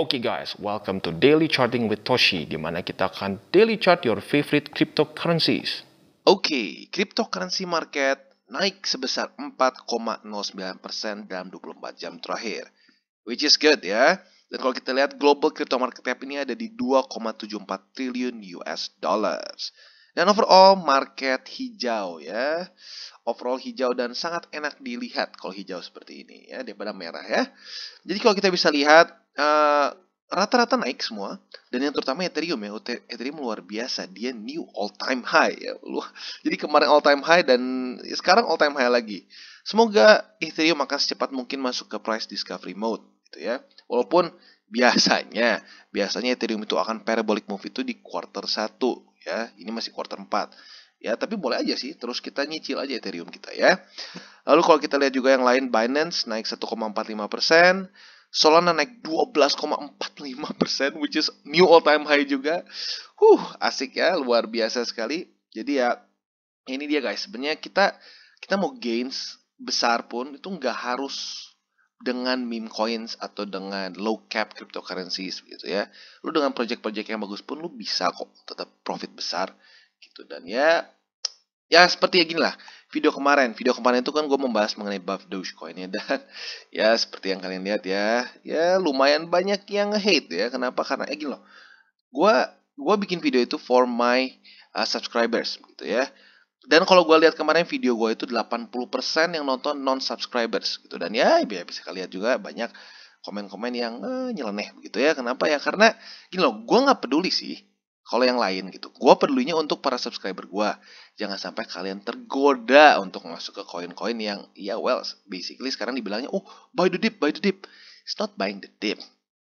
Oke okay guys, welcome to Daily Charting with Toshi, di mana kita akan daily chart your favorite cryptocurrencies. Oke, okay, cryptocurrency market naik sebesar 4,09% dalam 24 jam terakhir. Which is good ya. Dan kalau kita lihat global crypto market cap ini ada di 2,74 triliun US dollars. Dan overall market hijau ya. Overall hijau dan sangat enak dilihat kalau hijau seperti ini ya daripada merah ya. Jadi kalau kita bisa lihat rata eh, rata-rata naik semua dan yang terutama Ethereum ya Ethereum luar biasa dia new all time high ya jadi kemarin all time high dan ya sekarang all time high lagi semoga Ethereum akan secepat mungkin masuk ke price discovery mode gitu ya walaupun biasanya biasanya Ethereum itu akan parabolic move itu di quarter 1 ya ini masih quarter 4 ya tapi boleh aja sih terus kita nyicil aja Ethereum kita ya lalu kalau kita lihat juga yang lain Binance naik 1,45 persen Solana naik 12,45% which is new all time high juga. Huh, asik ya, luar biasa sekali. Jadi ya ini dia guys, sebenarnya kita kita mau gains besar pun itu nggak harus dengan meme coins atau dengan low cap cryptocurrency, gitu ya. Lu dengan project-project yang bagus pun lu bisa kok tetap profit besar gitu dan ya ya seperti ya gini lah video kemarin video kemarin itu kan gue membahas mengenai buff Dogecoin ya dan ya seperti yang kalian lihat ya ya lumayan banyak yang nge hate ya kenapa karena ya gini loh gue gue bikin video itu for my uh, subscribers gitu ya dan kalau gue lihat kemarin video gue itu 80% yang nonton non subscribers gitu dan ya bisa kalian lihat juga banyak komen-komen yang uh, nyeleneh begitu ya kenapa ya karena gini loh gue nggak peduli sih kalau yang lain gitu. Gue perlunya untuk para subscriber gue. Jangan sampai kalian tergoda untuk masuk ke koin-koin yang ya well basically sekarang dibilangnya oh buy the dip, buy the dip. It's not buying the dip.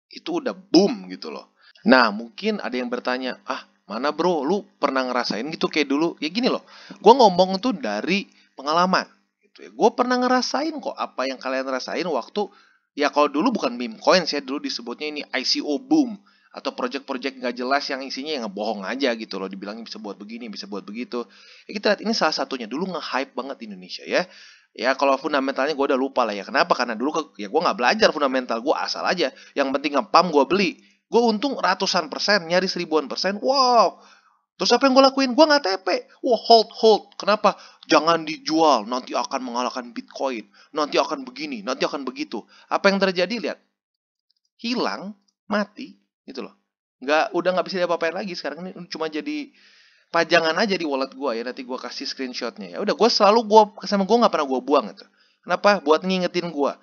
Itu udah boom gitu loh. Nah mungkin ada yang bertanya, ah mana bro lu pernah ngerasain gitu kayak dulu? Ya gini loh, gue ngomong tuh dari pengalaman. Gitu ya. Gue pernah ngerasain kok apa yang kalian rasain waktu Ya kalau dulu bukan meme coins ya, dulu disebutnya ini ICO boom atau project-project nggak jelas yang isinya yang ngebohong aja gitu loh dibilangnya bisa buat begini bisa buat begitu ya kita lihat ini salah satunya dulu nge-hype banget di Indonesia ya ya kalau fundamentalnya gue udah lupa lah ya kenapa karena dulu ke, ya gue nggak belajar fundamental gue asal aja yang penting ngepam gue beli gue untung ratusan persen nyari ribuan persen wow Terus apa yang gue lakuin? Gue nggak TP. wow hold, hold. Kenapa? Jangan dijual. Nanti akan mengalahkan Bitcoin. Nanti akan begini. Nanti akan begitu. Apa yang terjadi? Lihat. Hilang, mati, gitu loh nggak udah nggak bisa diapa-apain lagi sekarang ini cuma jadi pajangan aja di wallet gue ya nanti gue kasih screenshotnya ya udah gue selalu gue sama gue nggak pernah gue buang gitu kenapa buat ngingetin gue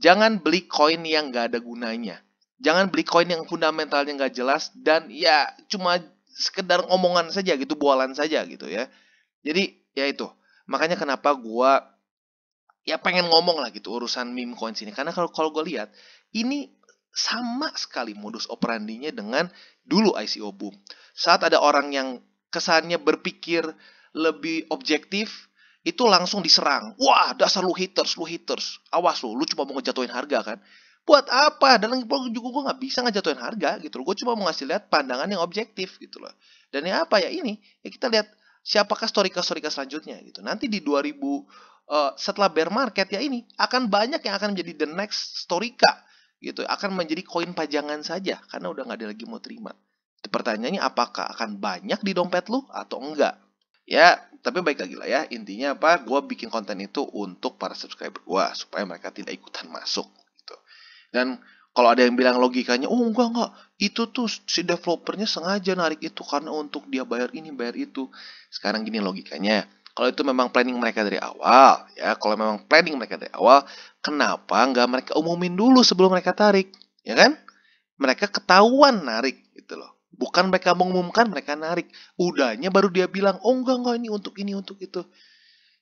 jangan beli koin yang nggak ada gunanya jangan beli koin yang fundamentalnya nggak jelas dan ya cuma sekedar omongan saja gitu bualan saja gitu ya jadi ya itu makanya kenapa gue ya pengen ngomong lah gitu urusan meme coins ini karena kalau kalau gue lihat ini sama sekali modus operandinya dengan dulu ICO boom. Saat ada orang yang kesannya berpikir lebih objektif, itu langsung diserang. Wah, dasar lu haters, lu haters. Awas lu, lu cuma mau ngejatuhin harga kan. Buat apa? Dan lagi pula juga gue gak bisa ngejatuhin harga gitu loh. Gue cuma mau ngasih lihat pandangan yang objektif gitu loh. Dan yang apa ya ini? Ya kita lihat siapakah storika-storika selanjutnya gitu. Nanti di 2000 uh, eh, setelah bear market ya ini akan banyak yang akan menjadi the next storika gitu akan menjadi koin pajangan saja karena udah nggak ada lagi mau terima. Pertanyaannya apakah akan banyak di dompet lu atau enggak? Ya, tapi baik lagi lah ya. Intinya apa? Gua bikin konten itu untuk para subscriber gua supaya mereka tidak ikutan masuk gitu. Dan kalau ada yang bilang logikanya, oh enggak enggak, itu tuh si developernya sengaja narik itu karena untuk dia bayar ini bayar itu. Sekarang gini logikanya, kalau itu memang planning mereka dari awal, ya kalau memang planning mereka dari awal, kenapa nggak mereka umumin dulu sebelum mereka tarik, ya kan? Mereka ketahuan narik gitu loh. Bukan mereka mengumumkan mereka narik. Udahnya baru dia bilang, oh enggak enggak ini untuk ini untuk itu.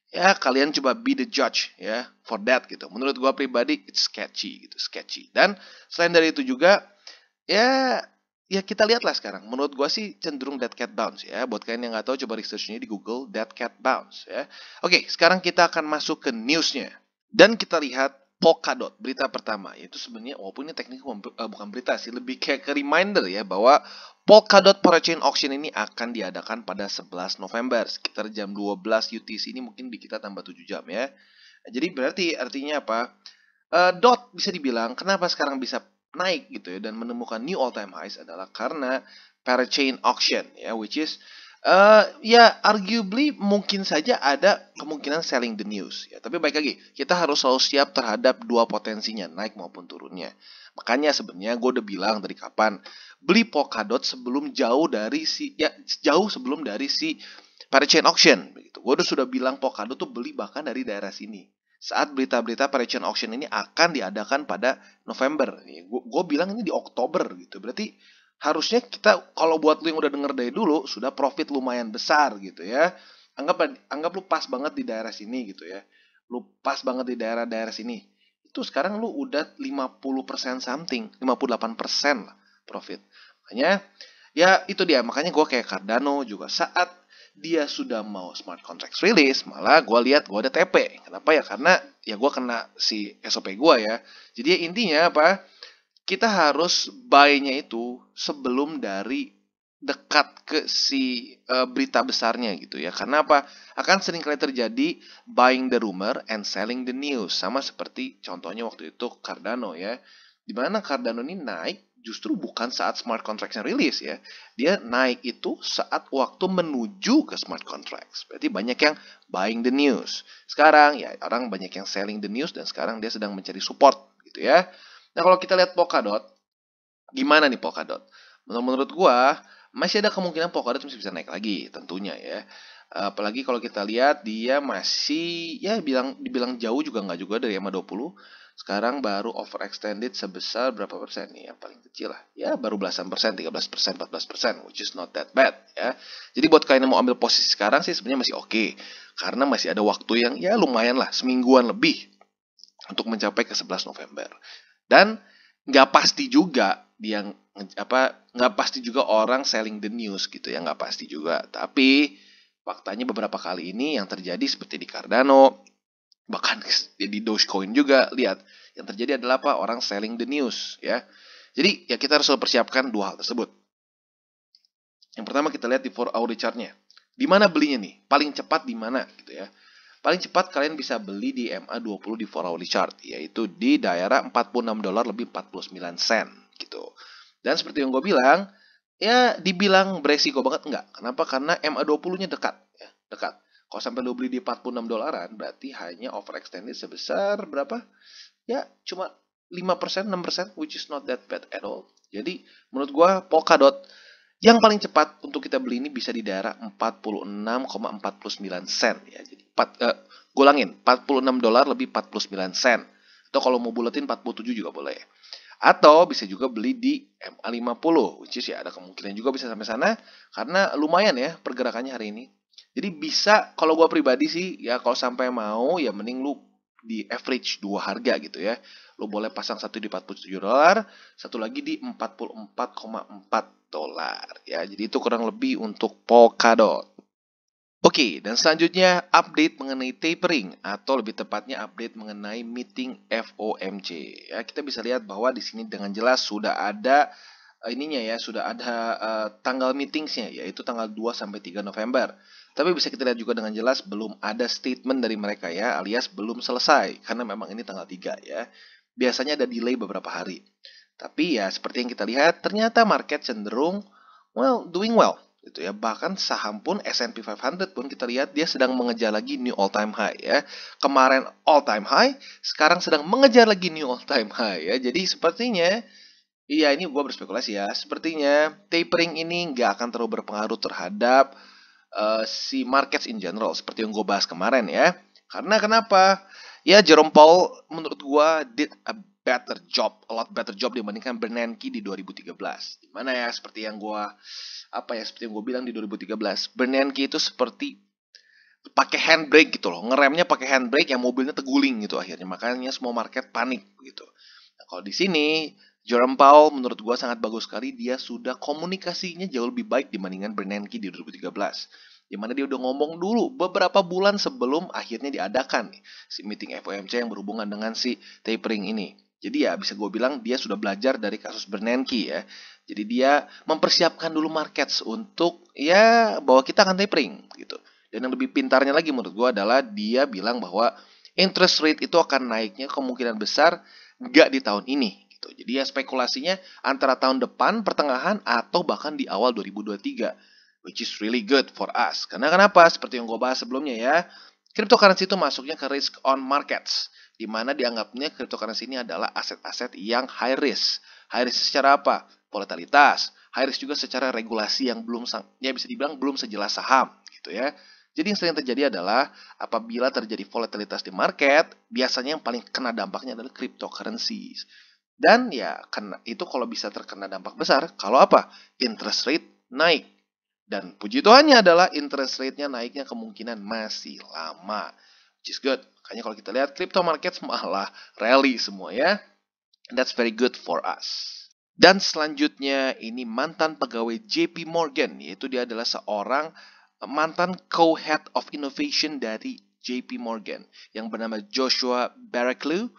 Ya kalian coba be the judge ya for that gitu. Menurut gua pribadi it's sketchy gitu, sketchy. Dan selain dari itu juga ya ya kita lihatlah sekarang. Menurut gue sih cenderung dead cat bounce ya. Buat kalian yang nggak tahu coba researchnya di Google dead cat bounce ya. Oke, sekarang kita akan masuk ke newsnya dan kita lihat Polkadot berita pertama yaitu sebenarnya oh, walaupun ini teknik eh, bukan berita sih lebih kayak ke reminder ya bahwa Polkadot Parachain Auction ini akan diadakan pada 11 November sekitar jam 12 UTC ini mungkin di kita tambah 7 jam ya. Jadi berarti artinya apa? Eh, dot bisa dibilang kenapa sekarang bisa naik gitu ya dan menemukan new all time highs adalah karena parachain auction ya which is Uh, ya arguably mungkin saja ada kemungkinan selling the news ya tapi baik lagi kita harus selalu siap terhadap dua potensinya naik maupun turunnya makanya sebenarnya gue udah bilang dari kapan beli Polkadot sebelum jauh dari si ya jauh sebelum dari si parachain auction begitu gue udah sudah bilang Polkadot tuh beli bahkan dari daerah sini saat berita-berita Parisian Auction ini akan diadakan pada November. Gue bilang ini di Oktober gitu. Berarti harusnya kita kalau buat lu yang udah denger dari dulu sudah profit lumayan besar gitu ya. Anggap anggap lu pas banget di daerah sini gitu ya. Lu pas banget di daerah-daerah sini. Itu sekarang lu udah 50% something, 58% lah profit. Makanya ya itu dia makanya gue kayak Cardano juga saat dia sudah mau smart contract rilis, malah gue lihat gue ada TP. Kenapa ya? Karena ya gue kena si SOP gue ya. Jadi intinya apa? Kita harus buy-nya itu sebelum dari dekat ke si uh, berita besarnya gitu ya. Karena apa? Akan sering kali terjadi buying the rumor and selling the news. Sama seperti contohnya waktu itu Cardano ya. di mana Cardano ini naik justru bukan saat smart contracts-nya rilis ya. Dia naik itu saat waktu menuju ke smart contracts. Berarti banyak yang buying the news. Sekarang ya orang banyak yang selling the news dan sekarang dia sedang mencari support gitu ya. Nah kalau kita lihat Polkadot, gimana nih Polkadot? Menurut gua masih ada kemungkinan Polkadot masih bisa naik lagi tentunya ya. Apalagi kalau kita lihat dia masih ya bilang dibilang jauh juga nggak juga dari EMA 20 sekarang baru overextended sebesar berapa persen nih? Yang paling kecil lah. Ya, baru belasan persen, 13 persen, 14 persen, which is not that bad ya. Jadi buat kalian yang mau ambil posisi sekarang sih sebenarnya masih oke. Okay, karena masih ada waktu yang ya lumayan lah, semingguan lebih untuk mencapai ke 11 November. Dan nggak pasti juga dia apa nggak pasti juga orang selling the news gitu ya nggak pasti juga tapi faktanya beberapa kali ini yang terjadi seperti di Cardano bahkan jadi ya, Dogecoin juga lihat yang terjadi adalah apa orang selling the news ya jadi ya kita harus persiapkan dua hal tersebut yang pertama kita lihat di four hour chartnya di mana belinya nih paling cepat di mana gitu ya paling cepat kalian bisa beli di MA20 di four hour chart yaitu di daerah 46 dolar lebih 49 sen gitu dan seperti yang gue bilang ya dibilang beresiko banget enggak kenapa karena MA20 nya dekat ya dekat kalau sampai lo beli di 46 dolaran, berarti hanya overextended sebesar berapa? Ya, cuma 5%, 6%, which is not that bad at all. Jadi, menurut gua Polkadot yang paling cepat untuk kita beli ini bisa di daerah 46,49 sen ya. Jadi 4 eh, ulangin, 46 dolar lebih 49 sen. Atau kalau mau buletin 47 juga boleh. Atau bisa juga beli di MA50 which is ya ada kemungkinan juga bisa sampai sana karena lumayan ya pergerakannya hari ini. Jadi bisa kalau gue pribadi sih ya kalau sampai mau ya mending lu di average dua harga gitu ya. Lu boleh pasang satu di 47 dolar, satu lagi di 44,4 dolar ya. Jadi itu kurang lebih untuk Polkadot. Oke, dan selanjutnya update mengenai tapering atau lebih tepatnya update mengenai meeting FOMC. Ya, kita bisa lihat bahwa di sini dengan jelas sudah ada eh, ininya ya, sudah ada uh, tanggal meetingsnya yaitu tanggal 2 sampai 3 November. Tapi bisa kita lihat juga dengan jelas belum ada statement dari mereka ya, alias belum selesai karena memang ini tanggal 3 ya. Biasanya ada delay beberapa hari. Tapi ya seperti yang kita lihat, ternyata market cenderung well doing well gitu ya. Bahkan saham pun S&P 500 pun kita lihat dia sedang mengejar lagi new all time high ya. Kemarin all time high, sekarang sedang mengejar lagi new all time high ya. Jadi sepertinya Iya, ini gue berspekulasi ya. Sepertinya tapering ini nggak akan terlalu berpengaruh terhadap uh, si markets in general seperti yang gue bahas kemarin ya. Karena kenapa? Ya Jerome Powell menurut gue did a better job, a lot better job dibandingkan Bernanke di 2013. Dimana ya seperti yang gue apa ya seperti yang gue bilang di 2013, Bernanke itu seperti pakai handbrake gitu loh, ngeremnya pakai handbrake yang mobilnya teguling gitu akhirnya, makanya semua market panik gitu. Nah, kalau di sini Jerome Powell menurut gue sangat bagus sekali, dia sudah komunikasinya jauh lebih baik dibandingkan Bernanke di 2013 di mana dia udah ngomong dulu beberapa bulan sebelum akhirnya diadakan nih, si meeting FOMC yang berhubungan dengan si tapering ini. Jadi ya bisa gue bilang dia sudah belajar dari kasus Bernanke ya. Jadi dia mempersiapkan dulu markets untuk ya bahwa kita akan tapering gitu. Dan yang lebih pintarnya lagi menurut gue adalah dia bilang bahwa interest rate itu akan naiknya kemungkinan besar nggak di tahun ini gitu. Jadi ya spekulasinya antara tahun depan pertengahan atau bahkan di awal 2023 which is really good for us. Karena kenapa? Seperti yang gue bahas sebelumnya ya, cryptocurrency itu masuknya ke risk on markets, di mana dianggapnya cryptocurrency ini adalah aset-aset yang high risk. High risk secara apa? Volatilitas. High risk juga secara regulasi yang belum ya bisa dibilang belum sejelas saham gitu ya. Jadi yang sering terjadi adalah apabila terjadi volatilitas di market, biasanya yang paling kena dampaknya adalah cryptocurrency. Dan ya itu kalau bisa terkena dampak besar, kalau apa? Interest rate naik dan puji Tuhannya adalah interest rate-nya naiknya kemungkinan masih lama. Which is good. Makanya kalau kita lihat crypto market malah rally semua ya. And That's very good for us. Dan selanjutnya ini mantan pegawai JP Morgan. Yaitu dia adalah seorang mantan co-head of innovation dari JP Morgan. Yang bernama Joshua Baraklew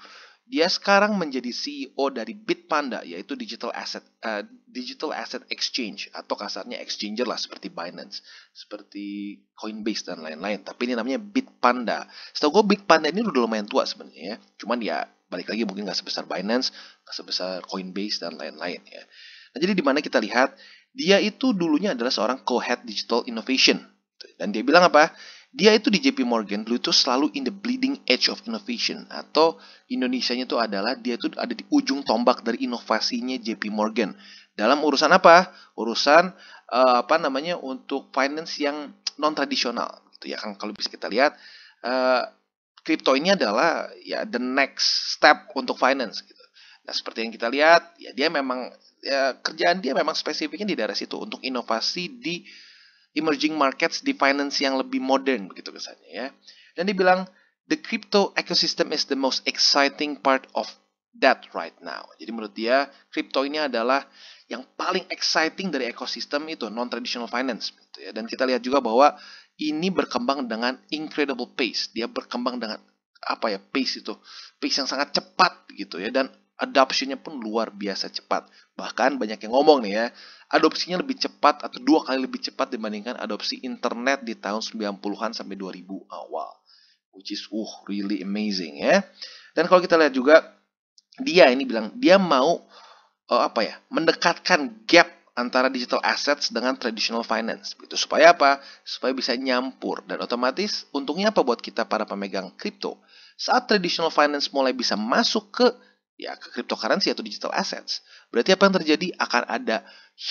dia sekarang menjadi CEO dari Bitpanda, yaitu Digital Asset uh, Digital Asset Exchange atau kasarnya exchanger lah seperti Binance, seperti Coinbase dan lain-lain. Tapi ini namanya Bitpanda. Setahu gue Bitpanda ini udah lumayan tua sebenarnya, ya. cuman ya balik lagi mungkin nggak sebesar Binance, nggak sebesar Coinbase dan lain-lain ya. Nah jadi di mana kita lihat dia itu dulunya adalah seorang co-head digital innovation dan dia bilang apa? Dia itu di JP Morgan dulu itu selalu in the bleeding edge of innovation atau Indonesianya itu adalah dia itu ada di ujung tombak dari inovasinya JP Morgan. Dalam urusan apa? Urusan uh, apa namanya untuk finance yang non tradisional gitu ya kan kalau bisa kita lihat uh, ini adalah ya the next step untuk finance gitu. Nah, seperti yang kita lihat, ya dia memang ya, kerjaan dia memang spesifiknya di daerah situ untuk inovasi di emerging markets di finance yang lebih modern begitu kesannya ya. Dan dibilang the crypto ecosystem is the most exciting part of that right now. Jadi menurut dia crypto ini adalah yang paling exciting dari ekosistem itu non traditional finance gitu ya. Dan kita lihat juga bahwa ini berkembang dengan incredible pace. Dia berkembang dengan apa ya pace itu pace yang sangat cepat gitu ya dan Adopsinya pun luar biasa cepat. Bahkan banyak yang ngomong nih ya, adopsinya lebih cepat atau dua kali lebih cepat dibandingkan adopsi internet di tahun 90-an sampai 2000 awal. Which is uh really amazing ya. Dan kalau kita lihat juga dia ini bilang dia mau uh, apa ya? mendekatkan gap antara digital assets dengan traditional finance. Itu supaya apa? Supaya bisa nyampur dan otomatis untungnya apa buat kita para pemegang kripto? Saat traditional finance mulai bisa masuk ke ya ke cryptocurrency atau digital assets, berarti apa yang terjadi akan ada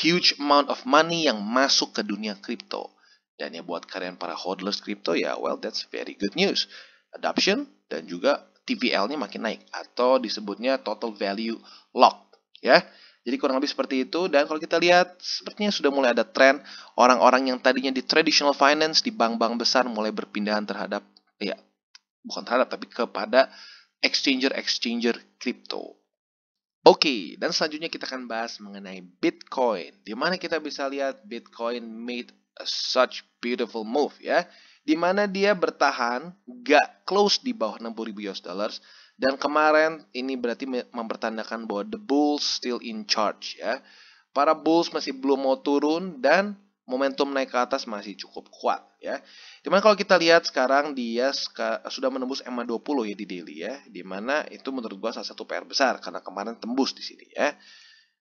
huge amount of money yang masuk ke dunia kripto. Dan ya buat kalian para hodlers kripto ya, well that's very good news. Adoption dan juga TVL-nya makin naik atau disebutnya total value locked ya. Jadi kurang lebih seperti itu dan kalau kita lihat sepertinya sudah mulai ada tren orang-orang yang tadinya di traditional finance di bank-bank besar mulai berpindahan terhadap ya bukan terhadap tapi kepada exchanger-exchanger Crypto. Oke, dan selanjutnya kita akan bahas mengenai Bitcoin. Di mana kita bisa lihat Bitcoin made a such beautiful move ya. Di mana dia bertahan gak close di bawah 60.000 US dollars dan kemarin ini berarti mempertandakan bahwa the bulls still in charge ya. Para bulls masih belum mau turun dan momentum naik ke atas masih cukup kuat ya. Cuman kalau kita lihat sekarang dia sudah menembus EMA 20 ya di daily ya. di mana itu menurut gua salah satu PR besar karena kemarin tembus di sini ya.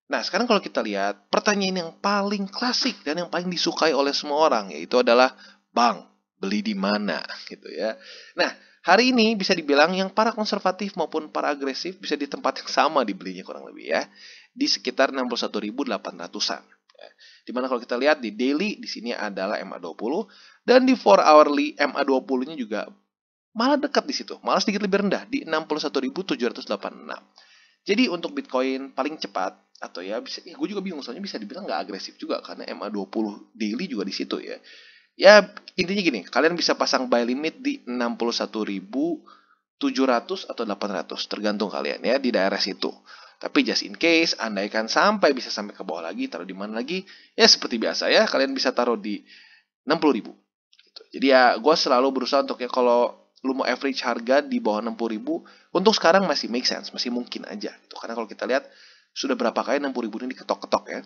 Nah sekarang kalau kita lihat pertanyaan yang paling klasik dan yang paling disukai oleh semua orang yaitu adalah bang beli di mana gitu ya. Nah hari ini bisa dibilang yang para konservatif maupun para agresif bisa di tempat yang sama dibelinya kurang lebih ya di sekitar 61.800an Ya. Dimana kalau kita lihat di daily di sini adalah MA20 dan di 4 hourly MA20-nya juga malah dekat di situ, malah sedikit lebih rendah di 61.786. Jadi untuk Bitcoin paling cepat atau ya bisa ya gue juga bingung soalnya bisa dibilang nggak agresif juga karena MA20 daily juga di situ ya. Ya intinya gini, kalian bisa pasang buy limit di 61.700 atau 800 tergantung kalian ya di daerah situ. Tapi just in case, andaikan sampai bisa sampai ke bawah lagi, taruh di mana lagi, ya seperti biasa ya, kalian bisa taruh di 60 ribu. Gitu. Jadi ya, gue selalu berusaha untuk ya kalau lu mau average harga di bawah 60 ribu, untuk sekarang masih make sense, masih mungkin aja. Gitu. Karena kalau kita lihat, sudah berapa kali 60 ribu ini diketok-ketok ya.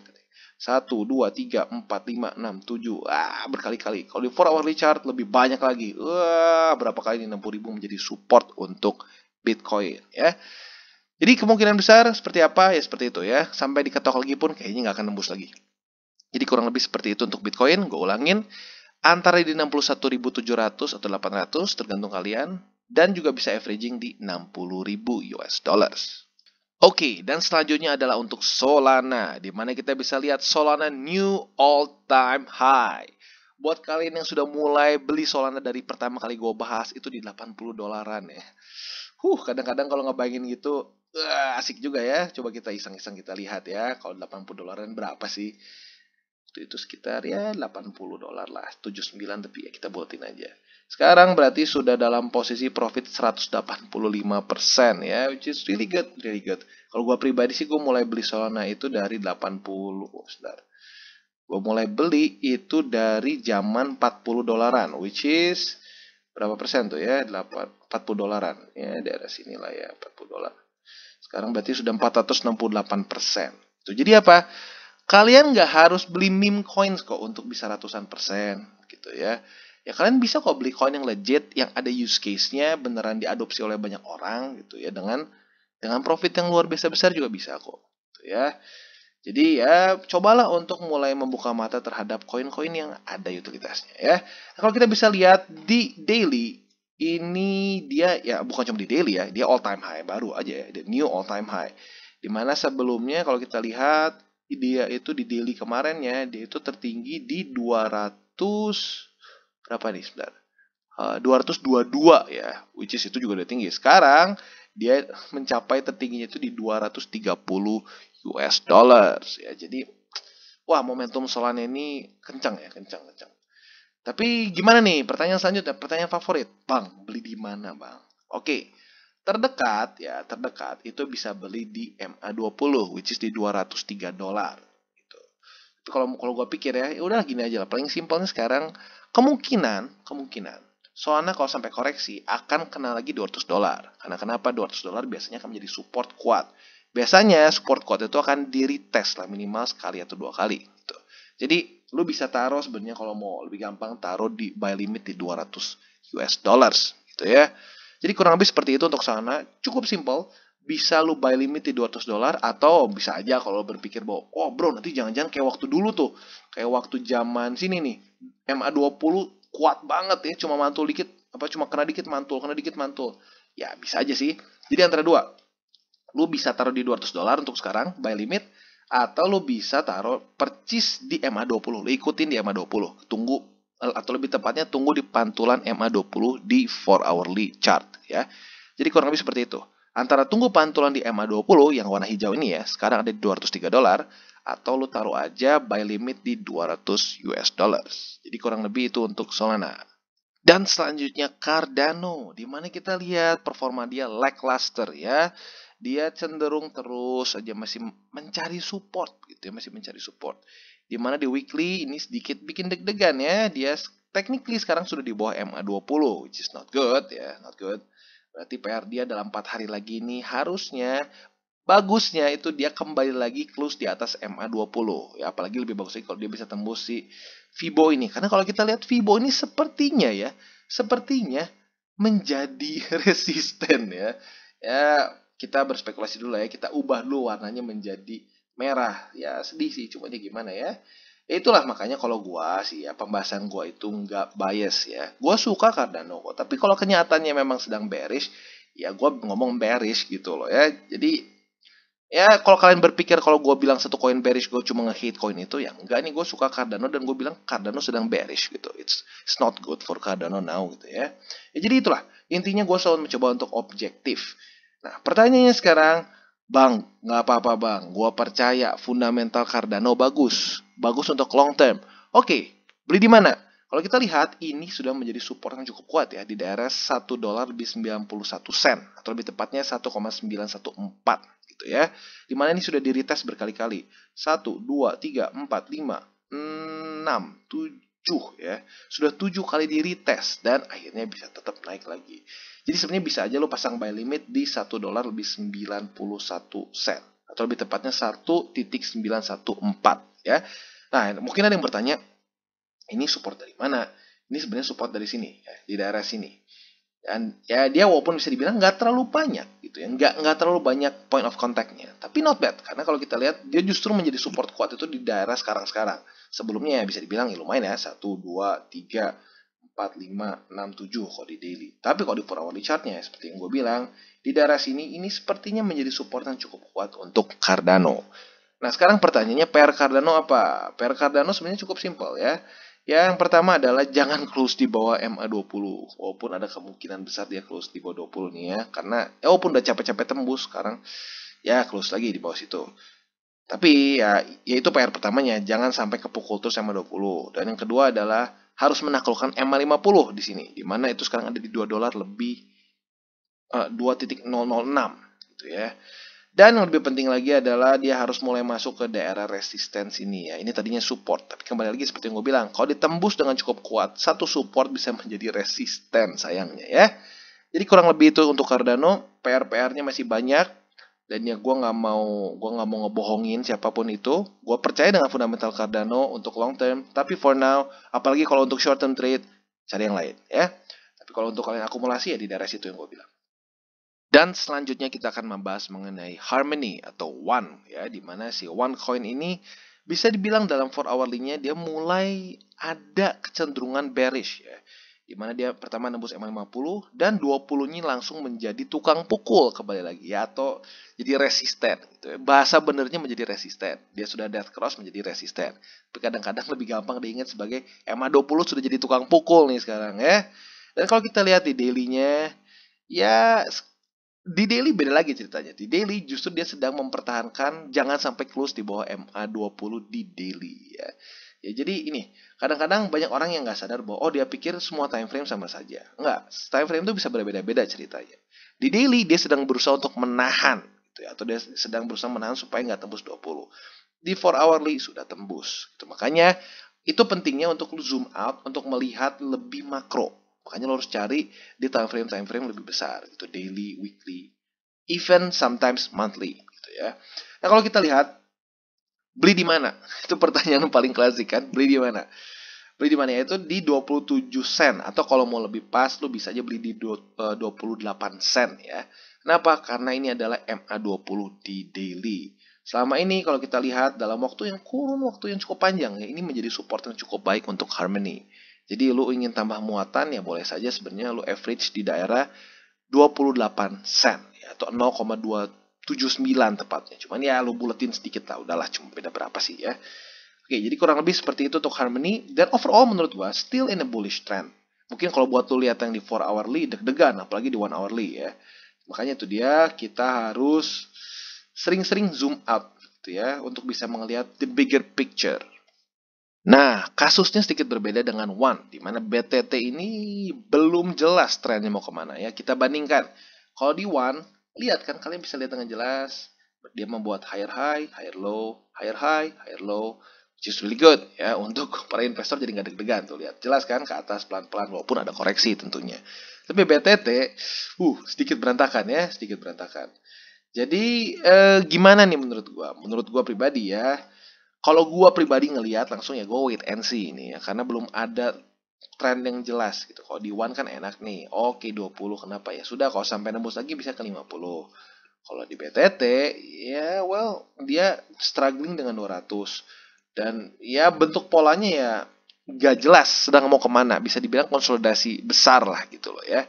1, 2, 3, 4, 5, 6, 7. Ah, berkali-kali. Kalau di 4 hour chart lebih banyak lagi. Wah, berapa kali ini 60 ribu menjadi support untuk Bitcoin ya. Jadi kemungkinan besar seperti apa ya seperti itu ya. Sampai diketok lagi pun kayaknya nggak akan nembus lagi. Jadi kurang lebih seperti itu untuk Bitcoin. Gue ulangin antara di 61.700 atau 800 tergantung kalian dan juga bisa averaging di 60.000 US dollars. Oke, okay, dan selanjutnya adalah untuk Solana, di mana kita bisa lihat Solana new all-time high. Buat kalian yang sudah mulai beli Solana dari pertama kali gue bahas, itu di 80 dolaran ya. Huh, kadang-kadang kalau ngebayangin gitu, Wah, asik juga ya. Coba kita iseng-iseng kita lihat ya. Kalau 80 dolaran berapa sih? Itu, itu sekitar ya 80 dolar lah. 79 tapi ya kita buatin aja. Sekarang berarti sudah dalam posisi profit 185% ya. Which is really good. Really good. Kalau gue pribadi sih gue mulai beli Solana itu dari 80. Oh, sebentar. Gue mulai beli itu dari zaman 40 dolaran. Which is berapa persen tuh ya? 8, 40 dolaran. Ya daerah sinilah ya 40 dolar. Sekarang berarti sudah 468 persen. Jadi apa? Kalian nggak harus beli meme coins kok untuk bisa ratusan persen gitu ya. Ya kalian bisa kok beli coin yang legit, yang ada use case-nya, beneran diadopsi oleh banyak orang gitu ya dengan dengan profit yang luar biasa besar juga bisa kok. Gitu ya. Jadi ya cobalah untuk mulai membuka mata terhadap koin-koin yang ada utilitasnya ya. Nah, kalau kita bisa lihat di daily ini dia ya bukan cuma di daily ya, dia all time high baru aja ya, the new all time high. Dimana sebelumnya kalau kita lihat dia itu di daily kemarin ya, dia itu tertinggi di 200 berapa nih sebentar? Eh, uh, 222 ya, which is itu juga udah tinggi. Sekarang dia mencapai tertingginya itu di 230 US dollars ya. Jadi wah momentum Solana ini kencang ya, kencang kencang. Tapi gimana nih? Pertanyaan selanjutnya, pertanyaan favorit. Bang, beli di mana, Bang? Oke. Terdekat ya, terdekat itu bisa beli di MA20 which is di 203 dolar gitu. kalau kalau gue pikir ya, ya udah gini aja lah. Paling simpelnya sekarang kemungkinan, kemungkinan Soalnya kalau sampai koreksi akan kena lagi 200 dolar. Karena kenapa 200 dolar biasanya akan menjadi support kuat. Biasanya support kuat itu akan diri retest lah minimal sekali atau dua kali. Gitu. Jadi lu bisa taruh sebenarnya kalau mau lebih gampang taruh di buy limit di 200 US dollars gitu ya. Jadi kurang lebih seperti itu untuk sana, cukup simple. Bisa lu buy limit di 200 dolar atau bisa aja kalau berpikir bahwa oh bro nanti jangan-jangan kayak waktu dulu tuh, kayak waktu zaman sini nih MA20 kuat banget ya cuma mantul dikit apa cuma kena dikit mantul, kena dikit mantul. Ya bisa aja sih. Jadi antara dua, lu bisa taruh di 200 dolar untuk sekarang buy limit atau lo bisa taruh percis di MA20 lo ikutin di MA20 tunggu eh, atau lebih tepatnya tunggu di pantulan MA20 di 4 hourly chart ya jadi kurang lebih seperti itu antara tunggu pantulan di MA20 yang warna hijau ini ya sekarang ada di 203 dolar atau lo taruh aja buy limit di 200 US dollars. Jadi kurang lebih itu untuk Solana. Dan selanjutnya Cardano, di mana kita lihat performa dia lackluster ya dia cenderung terus aja masih mencari support gitu ya, masih mencari support. Dimana di weekly ini sedikit bikin deg-degan ya, dia technically sekarang sudah di bawah MA 20 which is not good ya, not good. Berarti PR dia dalam 4 hari lagi ini harusnya bagusnya itu dia kembali lagi close di atas MA 20 ya apalagi lebih bagus lagi kalau dia bisa tembus si Fibo ini karena kalau kita lihat Fibo ini sepertinya ya sepertinya menjadi resisten ya ya kita berspekulasi dulu ya, kita ubah dulu warnanya menjadi merah. Ya sedih sih, cuma dia gimana ya? ya. itulah makanya kalau gua sih ya, pembahasan gua itu nggak bias ya. Gua suka Cardano kok, tapi kalau kenyataannya memang sedang bearish, ya gua ngomong bearish gitu loh ya. Jadi ya kalau kalian berpikir kalau gua bilang satu koin bearish gua cuma nge hit koin itu ya enggak nih gua suka Cardano dan gua bilang Cardano sedang bearish gitu. It's, it's not good for Cardano now gitu ya. ya jadi itulah intinya gua selalu mencoba untuk objektif Nah, pertanyaannya sekarang, Bang, nggak apa-apa bang, gua percaya fundamental Cardano bagus, bagus untuk long term. Oke, okay, beli di mana? Kalau kita lihat, ini sudah menjadi support yang cukup kuat ya, di daerah 1 dolar lebih 91 sen, atau lebih tepatnya 1,914 gitu ya. Dimana ini sudah diretest berkali-kali. 1, 2, 3, 4, 5, 6, 7, ya. Sudah tujuh kali di retest dan akhirnya bisa tetap naik lagi. Jadi sebenarnya bisa aja lo pasang buy limit di satu dolar lebih sembilan puluh satu sen atau lebih tepatnya satu titik sembilan 1.914 ya. Nah, mungkin ada yang bertanya, ini support dari mana? Ini sebenarnya support dari sini ya, di daerah sini dan ya dia walaupun bisa dibilang nggak terlalu banyak gitu ya nggak nggak terlalu banyak point of contactnya tapi not bad karena kalau kita lihat dia justru menjadi support kuat itu di daerah sekarang sekarang sebelumnya ya bisa dibilang ya lumayan ya satu dua tiga empat lima enam tujuh kalau di daily tapi kalau di four hourly chartnya seperti yang gue bilang di daerah sini ini sepertinya menjadi support yang cukup kuat untuk Cardano nah sekarang pertanyaannya PR Cardano apa PR Cardano sebenarnya cukup simpel ya Ya, yang pertama adalah jangan close di bawah MA20. Walaupun ada kemungkinan besar dia close di bawah 20 nih ya. Karena ya walaupun udah capek-capek tembus sekarang ya close lagi di bawah situ. Tapi ya, ya itu PR pertamanya, jangan sampai kepukul terus ma 20. Dan yang kedua adalah harus menaklukkan MA 50 di sini, dimana itu sekarang ada di 2 dolar lebih uh, eh, 2.006 gitu ya. Dan yang lebih penting lagi adalah dia harus mulai masuk ke daerah resistance ini ya. Ini tadinya support, tapi kembali lagi seperti yang gue bilang, kalau ditembus dengan cukup kuat, satu support bisa menjadi resisten sayangnya ya. Jadi kurang lebih itu untuk Cardano, PR-PR-nya masih banyak dan ya gue nggak mau gua nggak mau ngebohongin siapapun itu. Gue percaya dengan fundamental Cardano untuk long term, tapi for now, apalagi kalau untuk short term trade, cari yang lain ya. Tapi kalau untuk kalian akumulasi ya di daerah situ yang gue bilang. Dan selanjutnya kita akan membahas mengenai Harmony atau One ya di mana si One Coin ini bisa dibilang dalam 4 hour nya dia mulai ada kecenderungan bearish ya. Di mana dia pertama nembus M50 dan 20-nya langsung menjadi tukang pukul kembali lagi ya atau jadi resisten gitu ya. Bahasa benernya menjadi resisten. Dia sudah death cross menjadi resisten. Tapi kadang-kadang lebih gampang diingat sebagai MA20 sudah jadi tukang pukul nih sekarang ya. Dan kalau kita lihat di daily-nya ya di daily beda lagi ceritanya. Di daily justru dia sedang mempertahankan jangan sampai close di bawah MA 20 di daily ya. Ya jadi ini, kadang-kadang banyak orang yang nggak sadar bahwa oh dia pikir semua time frame sama saja. Nggak, time frame itu bisa berbeda-beda ceritanya. Di daily dia sedang berusaha untuk menahan gitu ya, atau dia sedang berusaha menahan supaya nggak tembus 20. Di 4 hourly sudah tembus. Gitu. Makanya itu pentingnya untuk zoom out untuk melihat lebih makro Makanya lo harus cari di time frame time frame lebih besar gitu, daily, weekly, even sometimes monthly gitu ya. Nah, kalau kita lihat beli di mana? Itu pertanyaan paling klasik kan, beli di mana? Beli di mana ya? Itu di 27 sen atau kalau mau lebih pas lo bisa aja beli di 28 eh, sen ya. Kenapa? Karena ini adalah MA20 di daily. Selama ini kalau kita lihat dalam waktu yang kurun, waktu yang cukup panjang, ya ini menjadi support yang cukup baik untuk Harmony. Jadi lu ingin tambah muatan ya boleh saja sebenarnya lu average di daerah 28 sen ya, atau 0,279 tepatnya. Cuman ya lu buletin sedikit lah, udahlah cuma beda berapa sih ya. Oke, jadi kurang lebih seperti itu untuk Harmony dan overall menurut gua still in a bullish trend. Mungkin kalau buat lu lihat yang di 4 hourly deg-degan apalagi di 1 hourly ya. Makanya itu dia kita harus sering-sering zoom out gitu ya untuk bisa melihat the bigger picture. Nah, kasusnya sedikit berbeda dengan One, di mana BTT ini belum jelas trennya mau kemana ya. Kita bandingkan. Kalau di One, lihat kan kalian bisa lihat dengan jelas. Dia membuat higher high, higher low, higher high, higher low. Which is really good ya. Untuk para investor jadi nggak deg-degan tuh. Lihat jelas kan ke atas pelan-pelan walaupun ada koreksi tentunya. Tapi BTT, uh, sedikit berantakan ya, sedikit berantakan. Jadi eh, gimana nih menurut gua? Menurut gua pribadi ya, kalau gue pribadi ngelihat langsung ya gue wait and see ini ya karena belum ada trend yang jelas gitu. Kalau di one kan enak nih. Oke 20 kenapa ya? Sudah kalau sampai nembus lagi bisa ke 50. Kalau di BTT ya well dia struggling dengan 200 dan ya bentuk polanya ya gak jelas sedang mau kemana bisa dibilang konsolidasi besar lah gitu loh ya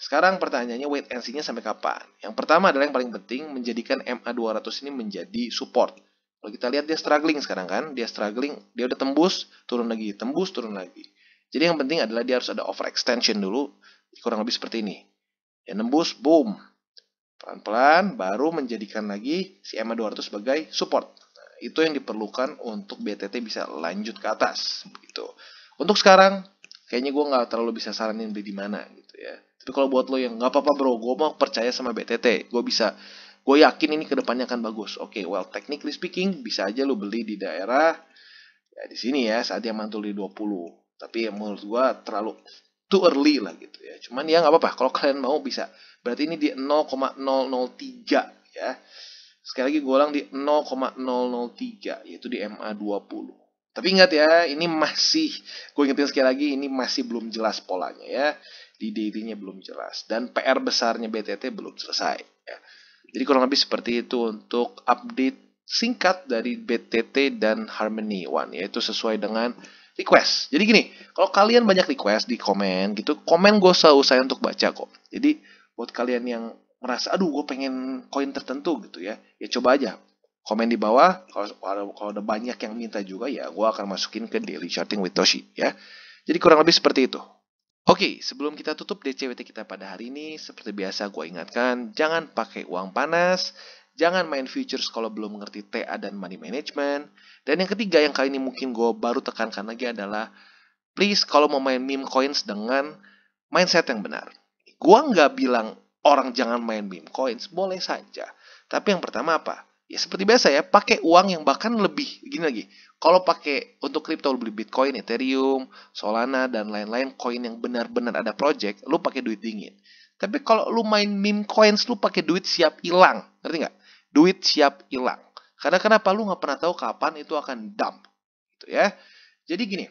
sekarang pertanyaannya wait and see-nya sampai kapan yang pertama adalah yang paling penting menjadikan MA200 ini menjadi support kalau kita lihat dia struggling sekarang kan, dia struggling, dia udah tembus, turun lagi, tembus, turun lagi. Jadi yang penting adalah dia harus ada overextension dulu, kurang lebih seperti ini. Dia nembus, boom. Pelan-pelan baru menjadikan lagi si m 200 sebagai support. Nah, itu yang diperlukan untuk BTT bisa lanjut ke atas begitu. Untuk sekarang kayaknya gue nggak terlalu bisa saranin beli di mana gitu ya. Tapi kalau buat lo yang nggak apa-apa bro, gue mau percaya sama BTT, gue bisa gue yakin ini kedepannya akan bagus. Oke, okay, well technically speaking bisa aja lo beli di daerah ya di sini ya saat dia mantul di 20. Tapi ya, menurut gue terlalu too early lah gitu ya. Cuman ya nggak apa-apa kalau kalian mau bisa. Berarti ini di 0,003 ya. Sekali lagi gue ulang di 0,003 yaitu di MA 20. Tapi ingat ya, ini masih, gue ingetin sekali lagi, ini masih belum jelas polanya ya. Di daily-nya belum jelas. Dan PR besarnya BTT belum selesai. Jadi kurang lebih seperti itu untuk update singkat dari BTT dan Harmony One, yaitu sesuai dengan request. Jadi gini, kalau kalian banyak request di komen gitu, komen gue selalu saya untuk baca kok. Jadi buat kalian yang merasa, aduh gue pengen koin tertentu gitu ya, ya coba aja komen di bawah. Kalau kalau ada banyak yang minta juga ya, gue akan masukin ke daily charting with Toshi ya. Jadi kurang lebih seperti itu. Oke, sebelum kita tutup DCWT kita pada hari ini, seperti biasa gue ingatkan, jangan pakai uang panas, jangan main futures kalau belum mengerti TA dan money management, dan yang ketiga yang kali ini mungkin gue baru tekankan lagi adalah, please kalau mau main meme coins dengan mindset yang benar. Gue nggak bilang orang jangan main meme coins, boleh saja. Tapi yang pertama apa? ya seperti biasa ya pakai uang yang bahkan lebih gini lagi kalau pakai untuk kripto lu beli bitcoin ethereum solana dan lain-lain koin yang benar-benar ada project lu pakai duit dingin tapi kalau lu main meme coins lu pakai duit siap hilang ngerti nggak duit siap hilang karena kenapa lu nggak pernah tahu kapan itu akan dump gitu ya jadi gini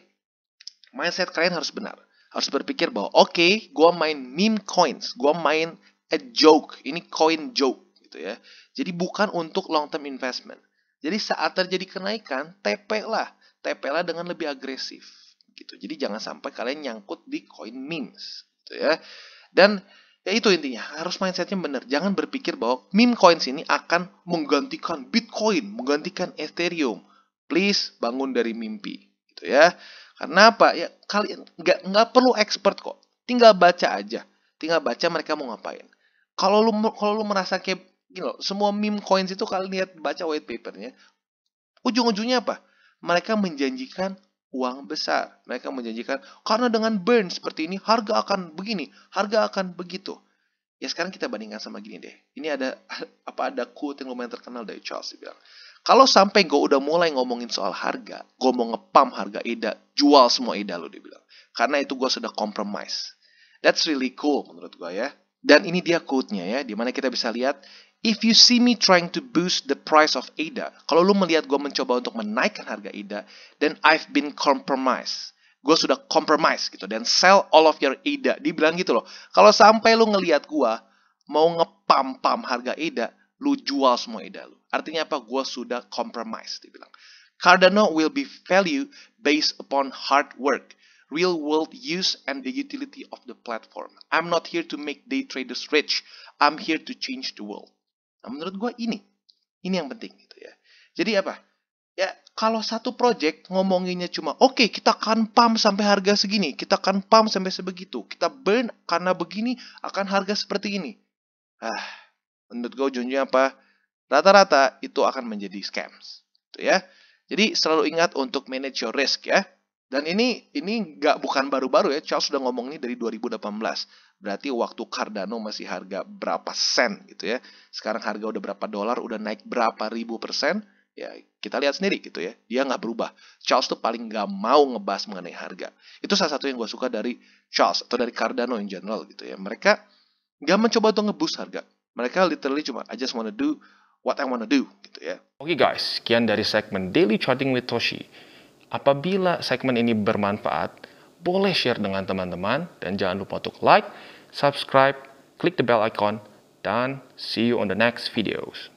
mindset kalian harus benar harus berpikir bahwa oke okay, gua main meme coins gua main a joke ini coin joke gitu ya. Jadi bukan untuk long term investment. Jadi saat terjadi kenaikan, TP lah. TP lah dengan lebih agresif gitu. Jadi jangan sampai kalian nyangkut di coin memes gitu ya. Dan ya itu intinya, harus mindsetnya benar. Jangan berpikir bahwa meme coins ini akan menggantikan Bitcoin, menggantikan Ethereum. Please bangun dari mimpi gitu ya. Karena apa? Ya kalian nggak nggak perlu expert kok. Tinggal baca aja. Tinggal baca mereka mau ngapain. Kalau lu kalau lu merasa kayak gini loh, semua meme coins itu kalian lihat baca white papernya, ujung-ujungnya apa? Mereka menjanjikan uang besar. Mereka menjanjikan karena dengan burn seperti ini harga akan begini, harga akan begitu. Ya sekarang kita bandingkan sama gini deh. Ini ada apa ada quote yang lumayan terkenal dari Charles dia bilang. Kalau sampai gue udah mulai ngomongin soal harga, gue mau ngepam harga ida jual semua ida lo dia bilang. Karena itu gue sudah compromise. That's really cool menurut gue ya. Dan ini dia quote-nya ya, dimana kita bisa lihat If you see me trying to boost the price of ADA, kalau lu melihat gue mencoba untuk menaikkan harga ADA, then I've been compromised. Gue sudah compromise gitu, dan sell all of your ADA. Dibilang gitu loh, kalau sampai lu ngelihat gue mau ngepam-pam harga ADA, lu jual semua ADA lu. Artinya apa? Gue sudah compromise, dibilang. Cardano will be value based upon hard work, real world use and the utility of the platform. I'm not here to make day traders rich. I'm here to change the world. Nah, menurut gue ini, ini yang penting gitu ya. Jadi apa? Ya kalau satu project ngomonginnya cuma oke okay, kita akan pump sampai harga segini, kita akan pump sampai sebegitu, kita burn karena begini akan harga seperti ini. Ah, menurut gue ujungnya apa? Rata-rata itu akan menjadi scams, gitu ya. Jadi selalu ingat untuk manage your risk ya. Dan ini ini nggak bukan baru-baru ya, Charles sudah ngomong ini dari 2018. Berarti waktu Cardano masih harga berapa sen gitu ya. Sekarang harga udah berapa dolar, udah naik berapa ribu persen. Ya, kita lihat sendiri gitu ya. Dia nggak berubah. Charles tuh paling nggak mau ngebahas mengenai harga. Itu salah satu yang gue suka dari Charles atau dari Cardano in general gitu ya. Mereka nggak mencoba untuk ngeboost harga. Mereka literally cuma I just wanna do what I wanna do gitu ya. Oke okay guys, sekian dari segmen Daily Charting with Toshi. Apabila segmen ini bermanfaat, boleh share dengan teman-teman. Dan jangan lupa untuk like, subscribe, klik the bell icon, dan see you on the next videos.